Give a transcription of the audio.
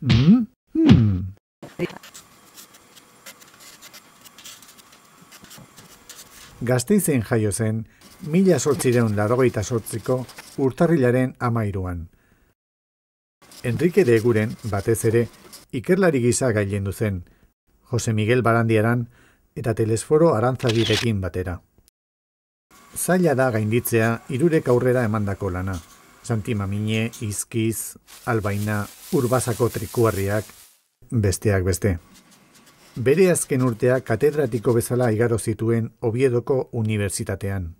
Mm-hmm. Gazteizen jaio zen, mila sortzireun larogeita sortziko urtarrilaren amairuan. Enrique de Eguren, batez ere, ikerlari gisa gailen zen, Jose Miguel Barandiaran eta Telesforo Arantzadirekin batera. Zaila da gainditzea irurek aurrera emandako lana. Santi Mamine, Izkiz, Albaina, Urbazako Trikuarriak, besteak beste. Bere azken urtea katedratiko bezala igaro zituen Oviedoko Unibertsitatean.